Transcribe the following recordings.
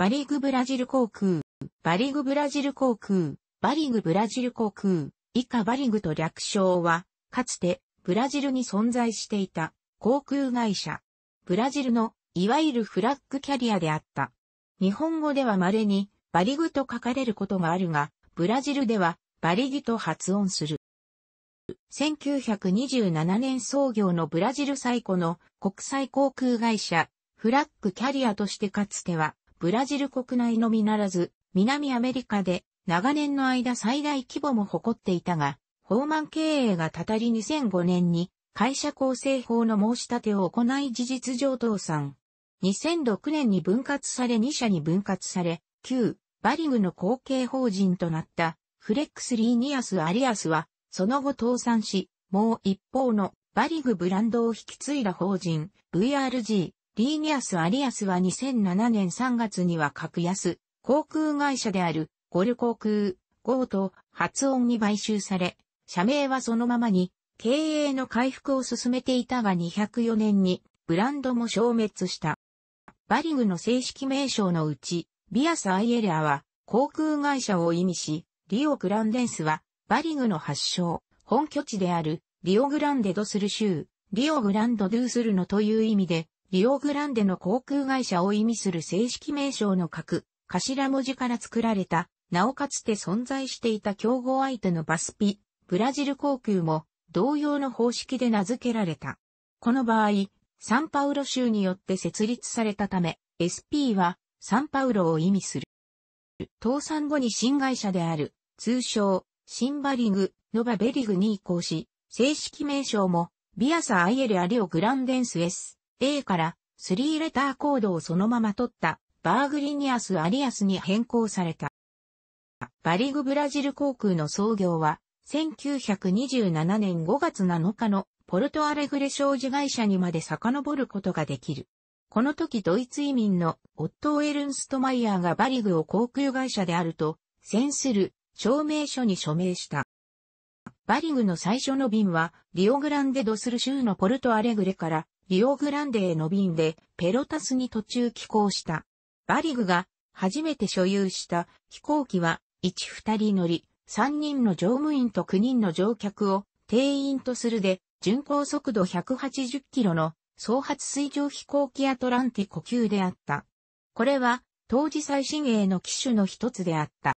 バリグブラジル航空、バリグブラジル航空、バリグブラジル航空、以下バリグと略称は、かつてブラジルに存在していた航空会社。ブラジルのいわゆるフラッグキャリアであった。日本語では稀にバリグと書かれることがあるが、ブラジルではバリギと発音する。1927年創業のブラジル最古の国際航空会社、フラッグキャリアとしてかつてはブラジル国内のみならず、南アメリカで長年の間最大規模も誇っていたが、ホーマン経営がたたり2005年に会社構成法の申し立てを行い事実上倒産。2006年に分割され2社に分割され、旧バリグの後継法人となったフレックスリーニアス・アリアスは、その後倒産し、もう一方のバリグブランドを引き継いだ法人 VRG リーニアス・アリアスは2007年3月には格安、航空会社である、ゴル航空、ゴーと発音に買収され、社名はそのままに、経営の回復を進めていたが204年に、ブランドも消滅した。バリグの正式名称のうち、ビアス・アイエレアは、航空会社を意味し、リオ・グランデンスは、バリグの発祥、本拠地である、リオグランデドスル州、リオグランドドゥスルのという意味で、リオグランデの航空会社を意味する正式名称の核、頭文字から作られた、なおかつて存在していた競合相手のバスピ、ブラジル航空も同様の方式で名付けられた。この場合、サンパウロ州によって設立されたため、SP はサンパウロを意味する。倒産後に新会社である、通称、シンバリグ、ノバベリグに移行し、正式名称も、ビアサ・アイエル・アリオ・グランデンス・エス。A から、3レターコードをそのまま取った、バーグリニアス・アリアスに変更された。バリグブラジル航空の創業は、1927年5月7日のポルトアレグレ商事会社にまで遡ることができる。この時ドイツ移民のオットー・エルンストマイヤーがバリグを航空会社であると、宣する証明書に署名した。バリグの最初の便は、リオグランデドスル州のポルトアレグレからリオグランデへの便でペロタスに途中寄港した。バリグが初めて所有した飛行機は1、2人乗り、3人の乗務員と9人の乗客を定員とするで、巡航速度180キロの総発水上飛行機アトランティ呼吸であった。これは当時最新鋭の機種の一つであった。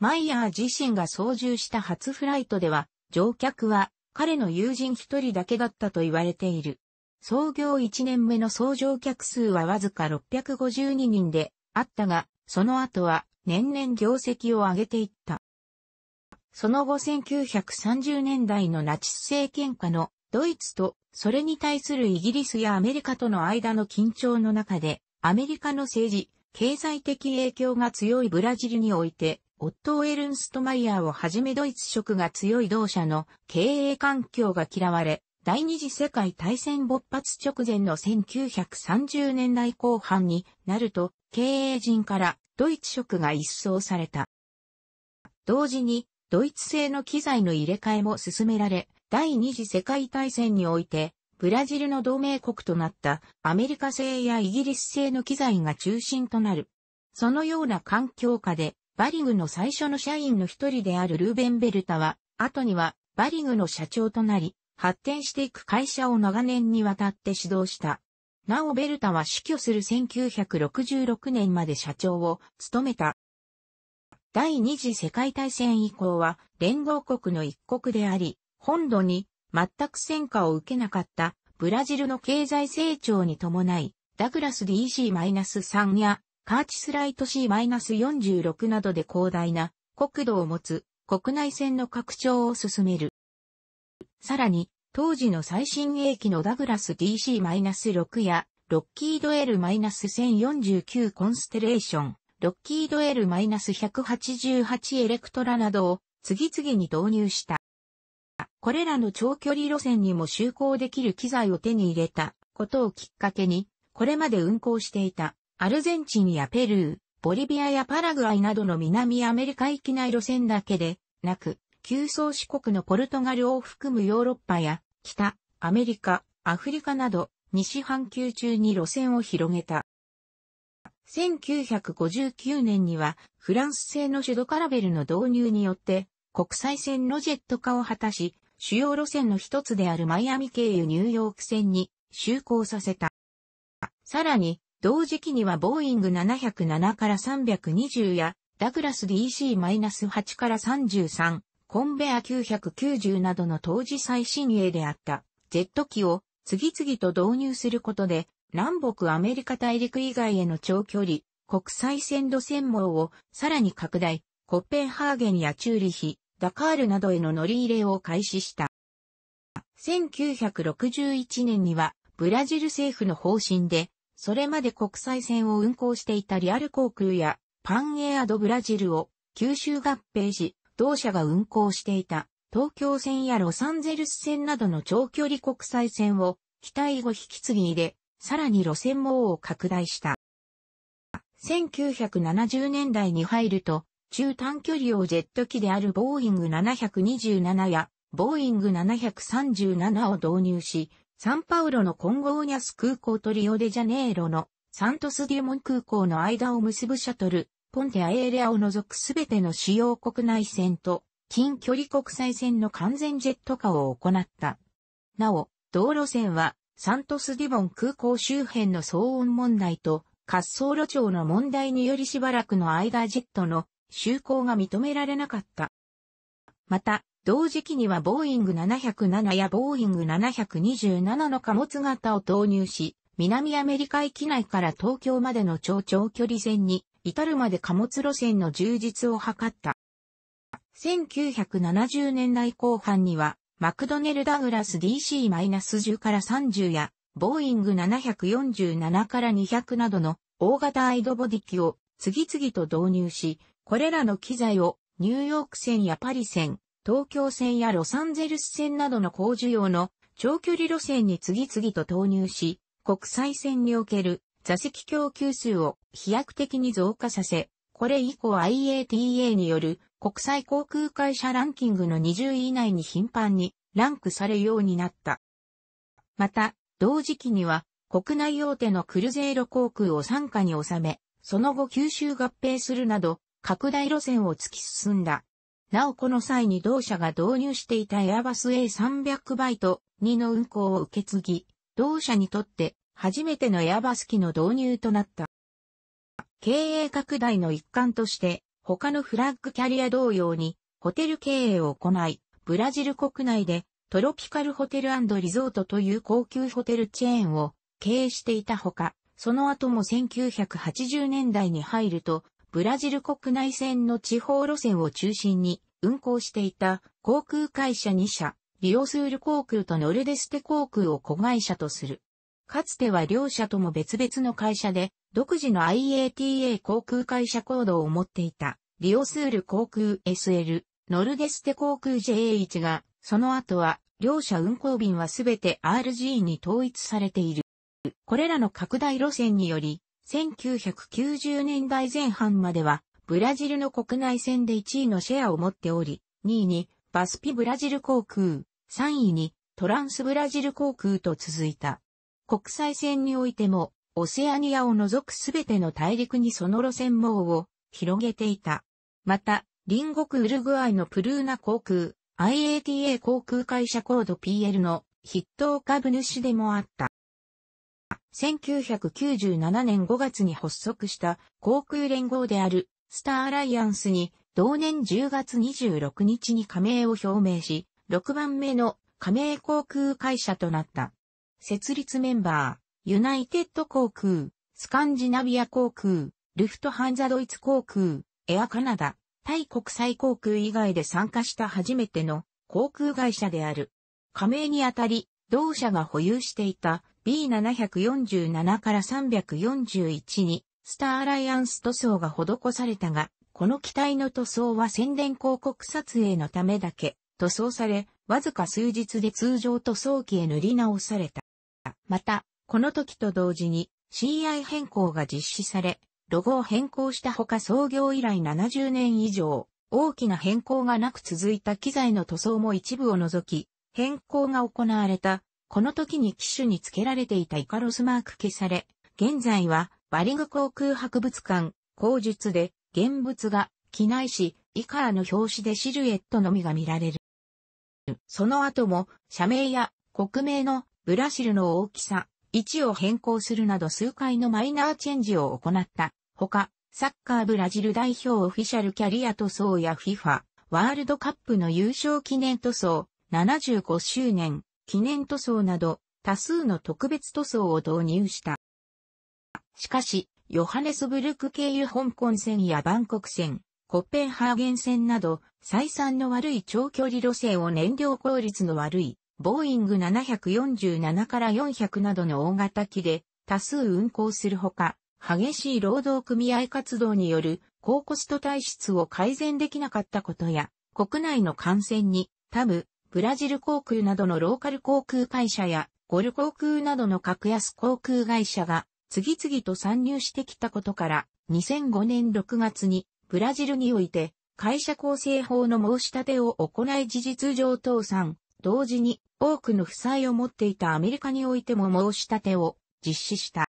マイヤー自身が操縦した初フライトでは、乗客は彼の友人一人だけだったと言われている。創業1年目の総乗客数はわずか652人であったが、その後は年々業績を上げていった。その後1930年代のナチス政権下のドイツとそれに対するイギリスやアメリカとの間の緊張の中でアメリカの政治、経済的影響が強いブラジルにおいてオットー・エルンストマイヤーをはじめドイツ色が強い同社の経営環境が嫌われ、第二次世界大戦勃発直前の1930年代後半になると、経営陣からドイツ色が一掃された。同時に、ドイツ製の機材の入れ替えも進められ、第二次世界大戦において、ブラジルの同盟国となったアメリカ製やイギリス製の機材が中心となる。そのような環境下で、バリグの最初の社員の一人であるルーベンベルタは、後にはバリグの社長となり、発展していく会社を長年にわたって指導した。なおベルタは死去する1966年まで社長を務めた。第二次世界大戦以降は連合国の一国であり、本土に全く戦果を受けなかったブラジルの経済成長に伴い、ダグラス DC-3 やカーチスライト C-46 などで広大な国土を持つ国内線の拡張を進める。さらに、当時の最新鋭機のダグラス DC-6 や、ロッキード L-1049 コンステレーション、ロッキード L-188 エレクトラなどを次々に導入した。これらの長距離路線にも就航できる機材を手に入れたことをきっかけに、これまで運航していたアルゼンチンやペルー、ボリビアやパラグアイなどの南アメリカ域内路線だけでなく、旧宗主国のポルトガルを含むヨーロッパや、北、アメリカ、アフリカなど、西半球中に路線を広げた。1959年には、フランス製のシュドカラベルの導入によって、国際線のジェット化を果たし、主要路線の一つであるマイアミ経由ニューヨーク線に就航させた。さらに、同時期にはボーイング707から320や、ダグラス DC-8 から33、コンベア990などの当時最新鋭であったジェット機を次々と導入することで南北アメリカ大陸以外への長距離国際線路線網をさらに拡大、コッペンハーゲンやチューリヒ、ダカールなどへの乗り入れを開始した。1961年にはブラジル政府の方針で、それまで国際線を運航していたリアル航空やパンエアドブラジルを吸収合併し、同社が運航していた東京線やロサンゼルス線などの長距離国際線を機体後引き継ぎで、さらに路線網を拡大した。1970年代に入ると、中短距離用ジェット機であるボーイング727やボーイング737を導入し、サンパウロのコンゴーニャス空港とリオデジャネイロのサントスデュモン空港の間を結ぶシャトル、ポンテアエーレアを除くすべての主要国内線と近距離国際線の完全ジェット化を行った。なお、道路線はサントスディボン空港周辺の騒音問題と滑走路長の問題によりしばらくの間ジェットの就航が認められなかった。また、同時期にはボーイング707やボーイング727の貨物型を投入し、南アメリカ域内から東京までの超長距離線に至るまで貨物路線の充実を図った。1970年代後半には、マクドネル・ダグラス DC-10 から30や、ボーイング747から200などの大型アイドボディ機を次々と導入し、これらの機材をニューヨーク線やパリ線、東京線やロサンゼルス線などの工需用の長距離路線に次々と投入し、国際線における座席供給数を飛躍的に増加させ、これ以降 IATA による国際航空会社ランキングの20位以内に頻繁にランクされるようになった。また、同時期には国内大手のクルゼーロ航空を傘下に収め、その後吸収合併するなど、拡大路線を突き進んだ。なおこの際に同社が導入していたエアバス A300 バイト2の運行を受け継ぎ、同社にとって初めてのエアバス機の導入となった。経営拡大の一環として、他のフラッグキャリア同様に、ホテル経営を行い、ブラジル国内で、トロピカルホテルリゾートという高級ホテルチェーンを経営していたほか、その後も1980年代に入ると、ブラジル国内線の地方路線を中心に運航していた航空会社2社、リオスール航空とノルデステ航空を子会社とする。かつては両社とも別々の会社で、独自の IATA 航空会社コードを持っていた、リオスール航空 SL、ノルデステ航空 JH が、その後は、両社運航便はすべて RG に統一されている。これらの拡大路線により、1990年代前半までは、ブラジルの国内線で1位のシェアを持っており、2位にバスピブラジル航空、3位にトランスブラジル航空と続いた。国際線においても、オセアニアを除くすべての大陸にその路線網を広げていた。また、隣国ウルグアイのプルーナ航空、IATA 航空会社コード PL の筆頭株主でもあった。1997年5月に発足した航空連合であるスターアライアンスに同年10月26日に加盟を表明し、6番目の加盟航空会社となった。設立メンバー、ユナイテッド航空、スカンジナビア航空、ルフトハンザドイツ航空、エアカナダ、タイ国際航空以外で参加した初めての航空会社である。加盟にあたり、同社が保有していた B747 から341に、スターアライアンス塗装が施されたが、この機体の塗装は宣伝広告撮影のためだけ塗装され、わずか数日で通常塗装機へ塗り直された。また、この時と同時に CI 変更が実施され、ロゴを変更したほか創業以来70年以上、大きな変更がなく続いた機材の塗装も一部を除き、変更が行われた。この時に機種に付けられていたイカロスマーク消され、現在はバリング航空博物館、口述で、現物が、機内紙、イカーの表紙でシルエットのみが見られる。その後も、社名や国名のブラシルの大きさ、位置を変更するなど数回のマイナーチェンジを行った。ほか、サッカーブラジル代表オフィシャルキャリア塗装や FIFA ワールドカップの優勝記念塗装75周年記念塗装など多数の特別塗装を導入した。しかし、ヨハネスブルク経由香港線やバンコク線、コッペンハーゲン線など、採算の悪い長距離路線を燃料効率の悪いボーイング747から400などの大型機で多数運行するほか、激しい労働組合活動による高コスト体質を改善できなかったことや、国内の感染に、タム、ブラジル航空などのローカル航空会社や、ゴル航空などの格安航空会社が、次々と参入してきたことから、2005年6月に、ブラジルにおいて、会社構成法の申し立てを行い事実上倒産、同時に多くの負債を持っていたアメリカにおいても申し立てを実施した。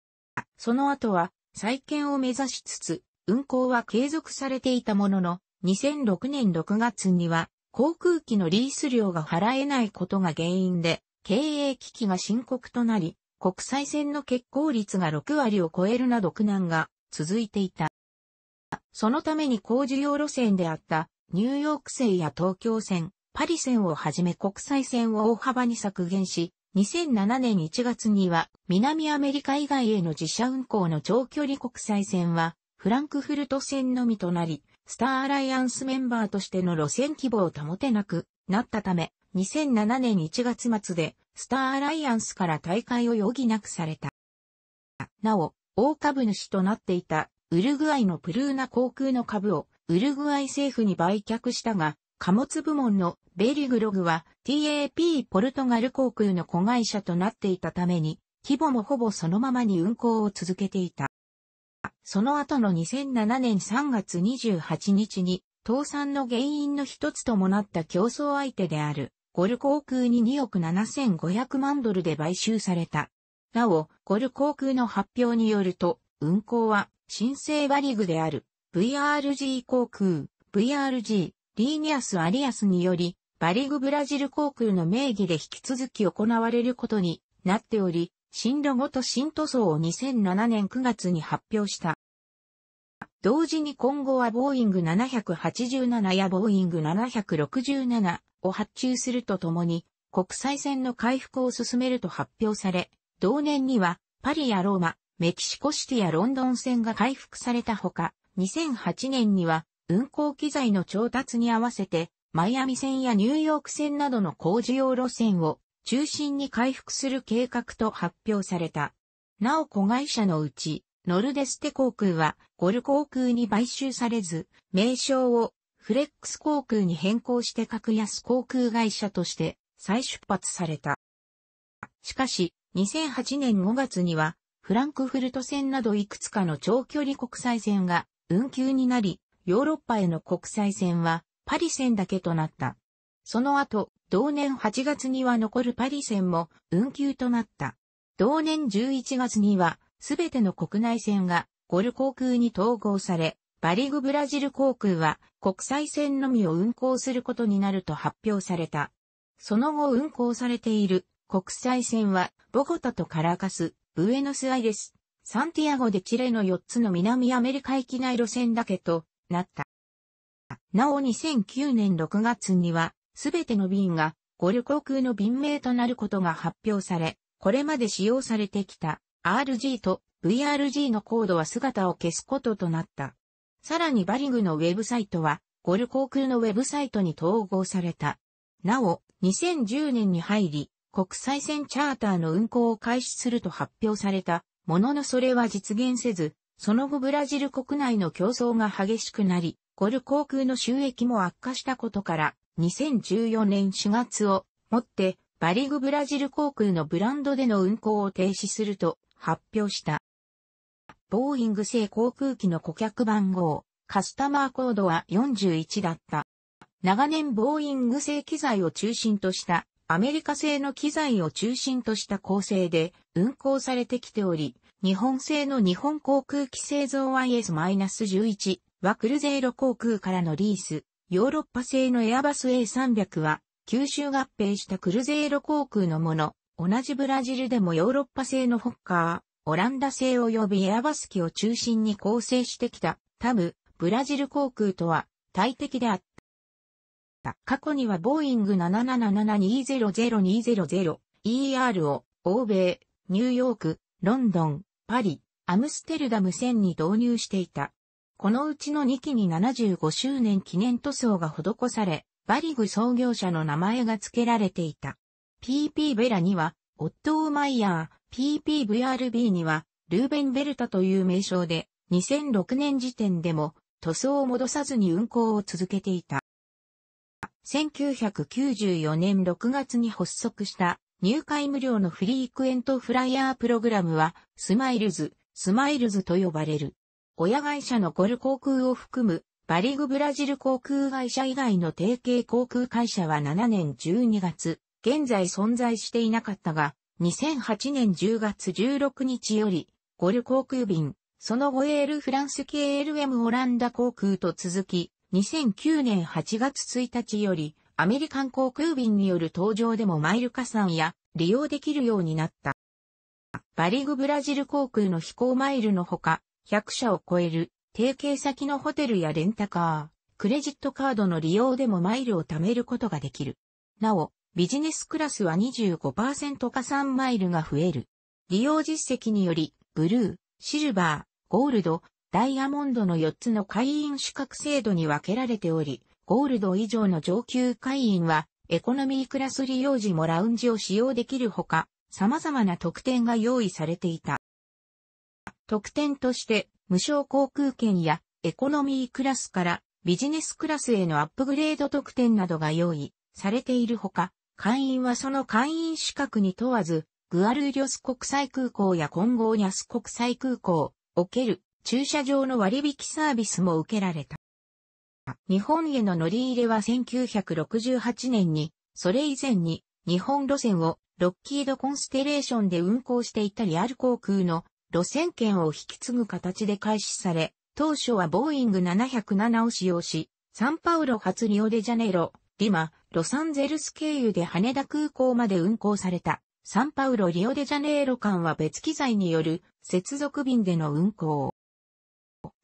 その後は再建を目指しつつ、運航は継続されていたものの、2006年6月には航空機のリース料が払えないことが原因で、経営危機が深刻となり、国際線の欠航率が6割を超えるなど苦難が続いていた。そのために工事用路線であったニューヨーク線や東京線、パリ戦をはじめ国際線を大幅に削減し、2007年1月には南アメリカ以外への自社運行の長距離国際線はフランクフルト戦のみとなり、スターアライアンスメンバーとしての路線規模を保てなくなったため、2007年1月末でスターアライアンスから大会を余儀なくされた。なお、大株主となっていたウルグアイのプルーナ航空の株をウルグアイ政府に売却したが、貨物部門のベリグログは TAP ポルトガル航空の子会社となっていたために、規模もほぼそのままに運航を続けていた。その後の2007年3月28日に、倒産の原因の一つともなった競争相手である、ゴル航空に2億7500万ドルで買収された。なお、ゴル航空の発表によると、運航は、新生バリグである、VRG 航空、VRG、リーニアス・アリアスにより、バリグブラジル航空の名義で引き続き行われることになっており、新ロゴと新塗装を2007年9月に発表した。同時に今後はボーイング787やボーイング767を発注するとともに、国際線の回復を進めると発表され、同年にはパリやローマ、メキシコシティやロンドン線が回復されたほか、2008年には運行機材の調達に合わせて、マイアミ線やニューヨーク線などの工事用路線を中心に回復する計画と発表された。なお子会社のうち、ノルデステ航空はゴル航空に買収されず、名称をフレックス航空に変更して格安航空会社として再出発された。しかし、2008年5月には、フランクフルト線などいくつかの長距離国際線が運休になり、ヨーロッパへの国際線はパリ線だけとなった。その後、同年8月には残るパリ線も運休となった。同年11月には、すべての国内線がゴル航空に統合され、バリグブラジル航空は国際線のみを運航することになると発表された。その後運航されている国際線はボゴタとカラカス、ブエノスアイレス、サンティアゴでチレの4つの南アメリカ行き内路線だけとなった。なお2009年6月には、すべての便が、ゴル航空の便名となることが発表され、これまで使用されてきた RG と VRG のコードは姿を消すこととなった。さらにバリングのウェブサイトは、ゴル航空のウェブサイトに統合された。なお、2010年に入り、国際線チャーターの運航を開始すると発表されたもののそれは実現せず、その後ブラジル国内の競争が激しくなり、ゴル航空の収益も悪化したことから、2014年4月をもって、バリグブラジル航空のブランドでの運航を停止すると発表した。ボーイング製航空機の顧客番号、カスタマーコードは41だった。長年ボーイング製機材を中心とした、アメリカ製の機材を中心とした構成で運航されてきており、日本製の日本航空機製造 IS-11 はクルゼイロ航空からのリース、ヨーロッパ製のエアバス A300 は、吸収合併したクルゼイロ航空のもの、同じブラジルでもヨーロッパ製のフォッカー、オランダ製及びエアバス機を中心に構成してきた、タム、ブラジル航空とは、対敵であった。過去にはボーイング 777-200-200ER を、欧米、ニューヨーク、ロンドン、パリ、アムステルダム線に導入していた。このうちの2機に75周年記念塗装が施され、バリグ創業者の名前が付けられていた。PP ベラには、オットー・マイヤー、PPVRB には、ルーベンベルタという名称で、2006年時点でも、塗装を戻さずに運行を続けていた。1994年6月に発足した入会無料のフリークエントフライヤープログラムは、スマイルズ、スマイルズと呼ばれる。親会社のゴル航空を含む、バリグブラジル航空会社以外の提携航空会社は7年12月、現在存在していなかったが、2008年10月16日より、ゴル航空便、その後エールフランス系 LM オランダ航空と続き、2009年8月1日より、アメリカン航空便による登場でもマイル加算や利用できるようになった。バリグブラジル航空の飛行マイルのほか、100社を超える提携先のホテルやレンタカー、クレジットカードの利用でもマイルを貯めることができる。なお、ビジネスクラスは25%加算マイルが増える。利用実績により、ブルー、シルバー、ゴールド、ダイヤモンドの4つの会員資格制度に分けられており、ゴールド以上の上級会員は、エコノミークラス利用時もラウンジを使用できるほか、様々な特典が用意されていた。特典として、無償航空券やエコノミークラスからビジネスクラスへのアップグレード特典などが用意されているほか、会員はその会員資格に問わず、グアルーリョス国際空港や混合ニャス国際空港、おける駐車場の割引サービスも受けられた。日本への乗り入れは1968年に、それ以前に日本路線をロッキードコンステレーションで運行していたリアル航空の路線券を引き継ぐ形で開始され、当初はボーイング707を使用し、サンパウロ発リオデジャネイロ、リマ、ロサンゼルス経由で羽田空港まで運行された、サンパウロリオデジャネイロ間は別機材による接続便での運行。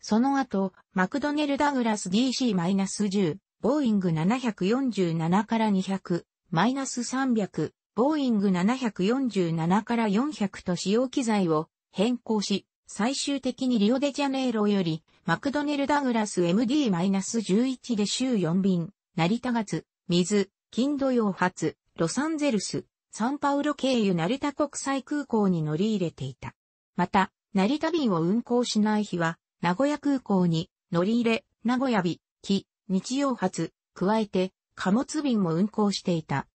その後、マクドネル・ダグラス DC-10、ボーイング747から200、マイナス300、ボーイング747から400と使用機材を変更し、最終的にリオデジャネイロより、マクドネル・ダグラス MD-11 で週4便、成田月、水、金土曜発、ロサンゼルス、サンパウロ経由成田国際空港に乗り入れていた。また、成田便を運航しない日は、名古屋空港に乗り入れ、名古屋日、木、日曜発、加えて貨物便も運行していた。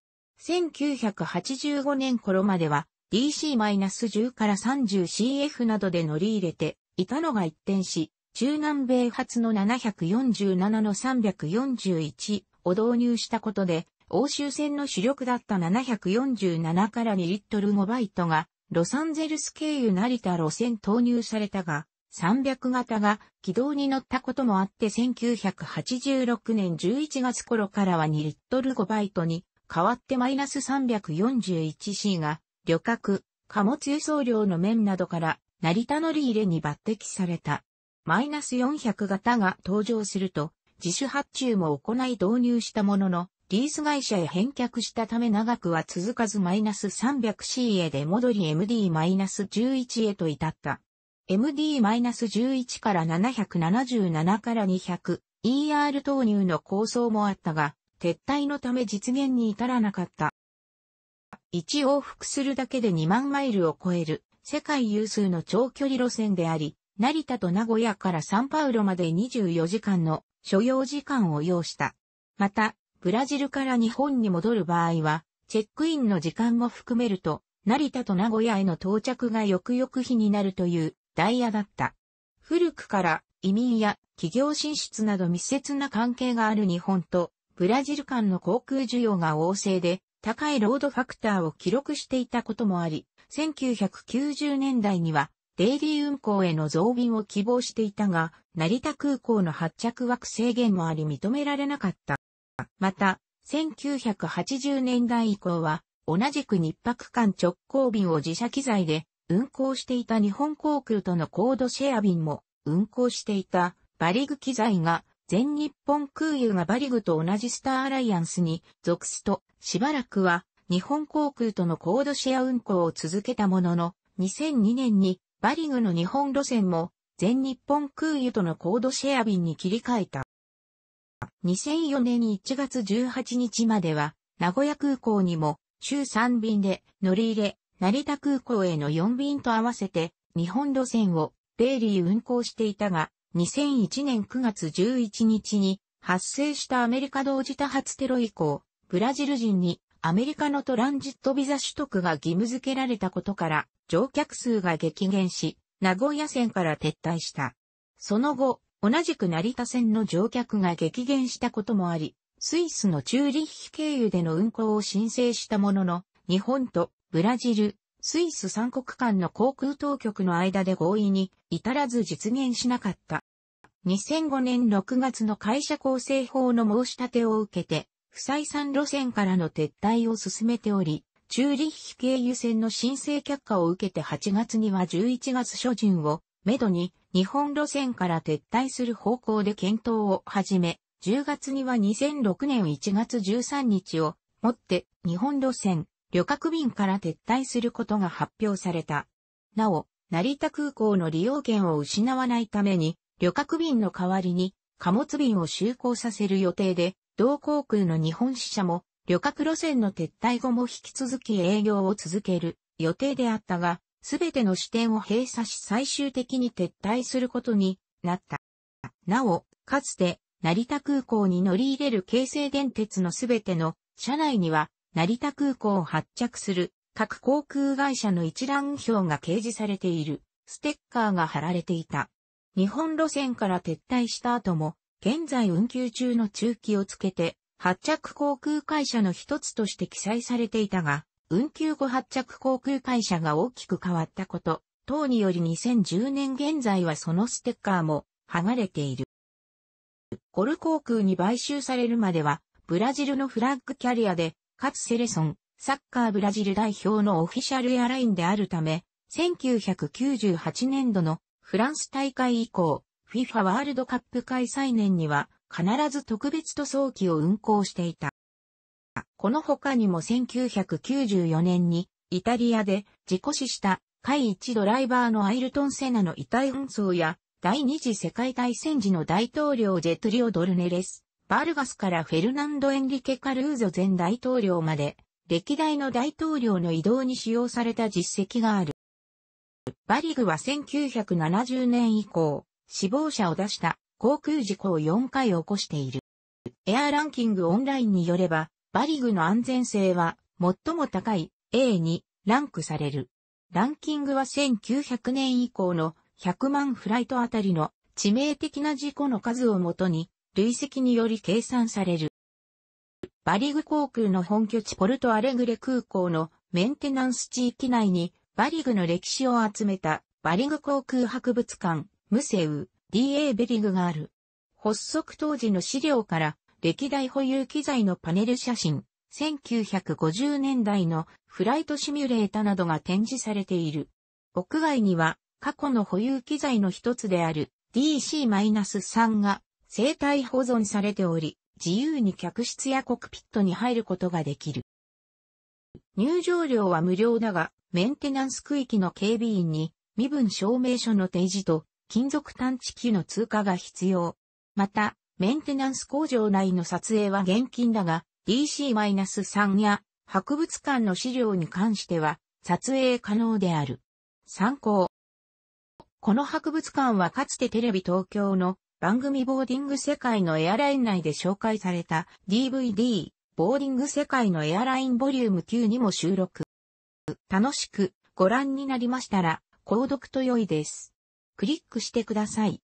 1985年頃までは DC-10 から 30CF などで乗り入れていたのが一転し、中南米発の747の341を導入したことで、欧州線の主力だった747から2リットル5バイトが、ロサンゼルス経由成田路線投入されたが、300型が軌道に乗ったこともあって1986年11月頃からは2リットル5バイトに変わってマイナス 341C が旅客、貨物輸送量の面などから成田乗り入れに抜擢された。マイナス400型が登場すると自主発注も行い導入したもののリース会社へ返却したため長くは続かずマイナス 300C へで戻り MD-11 へと至った。MD-11 から777から200 ER 投入の構想もあったが、撤退のため実現に至らなかった。1往復するだけで2万マイルを超える世界有数の長距離路線であり、成田と名古屋からサンパウロまで24時間の所要時間を要した。また、ブラジルから日本に戻る場合は、チェックインの時間も含めると、成田と名古屋への到着が翌々日になるというダイヤだった。古くから移民や企業進出など密接な関係がある日本とブラジル間の航空需要が旺盛で高いロードファクターを記録していたこともあり、1990年代にはデイリー運航への増便を希望していたが、成田空港の発着枠制限もあり認められなかった。また、1980年代以降は、同じく日泊間直行便を自社機材で運航していた日本航空とのコードシェア便も運航していたバリグ機材が全日本空輸がバリグと同じスターアライアンスに属すとしばらくは日本航空とのコードシェア運航を続けたものの2002年にバリグの日本路線も全日本空輸とのコードシェア便に切り替えた。2004年1月18日までは名古屋空港にも週3便で乗り入れ成田空港への4便と合わせて日本路線をデイリー運行していたが、2001年9月11日に発生したアメリカ同時多発テロ以降、ブラジル人にアメリカのトランジットビザ取得が義務付けられたことから乗客数が激減し、名古屋線から撤退した。その後、同じく成田線の乗客が激減したこともあり、スイスのチューリッヒ経由での運行を申請したものの、日本とブラジル、スイス3国間の航空当局の間で合意に至らず実現しなかった。2005年6月の会社構成法の申し立てを受けて、不採算路線からの撤退を進めており、チューリッヒ経由線の申請却下を受けて8月には11月初旬を、めどに日本路線から撤退する方向で検討を始め、10月には2006年1月13日をもって日本路線、旅客便から撤退することが発表された。なお、成田空港の利用権を失わないために、旅客便の代わりに貨物便を就航させる予定で、同航空の日本支社も旅客路線の撤退後も引き続き営業を続ける予定であったが、すべての支店を閉鎖し最終的に撤退することになった。なお、かつて成田空港に乗り入れる京成電鉄のすべての車内には成田空港を発着する各航空会社の一覧表が掲示されているステッカーが貼られていた。日本路線から撤退した後も、現在運休中の中期をつけて、発着航空会社の一つとして記載されていたが、運休後発着航空会社が大きく変わったこと、等により2010年現在はそのステッカーも剥がれている。コル航空に買収されるまでは、ブラジルのフラッグキャリアでかつセレソン、サッカーブラジル代表のオフィシャルエアラインであるため、1998年度のフランス大会以降、FIFA ワールドカップ開催年には必ず特別塗装機を運行していた。この他にも1994年にイタリアで事故死した海一ドライバーのアイルトン・セナの遺体運送や第二次世界大戦時の大統領ジェトリオ・ドルネレスバルガスからフェルナンド・エンリケ・カルーゾ前大統領まで、歴代の大統領の移動に使用された実績がある。バリグは1970年以降、死亡者を出した航空事故を4回起こしている。エアランキングオンラインによれば、バリグの安全性は最も高い A にランクされる。ランキングは1900年以降の100万フライトあたりの致命的な事故の数をもとに累積により計算される。バリグ航空の本拠地ポルトアレグレ空港のメンテナンス地域内にバリグの歴史を集めたバリグ航空博物館ムセウ DA ベリグがある。発足当時の資料から歴代保有機材のパネル写真、1950年代のフライトシミュレータなどが展示されている。屋外には過去の保有機材の一つである DC-3 が生体保存されており、自由に客室やコックピットに入ることができる。入場料は無料だが、メンテナンス区域の警備員に身分証明書の提示と金属探知機の通過が必要。また、メンテナンス工場内の撮影は現金だが、DC-3 や博物館の資料に関しては撮影可能である。参考。この博物館はかつてテレビ東京の番組ボーディング世界のエアライン内で紹介された DVD ボーディング世界のエアラインボリューム9にも収録。楽しくご覧になりましたら、購読と良いです。クリックしてください。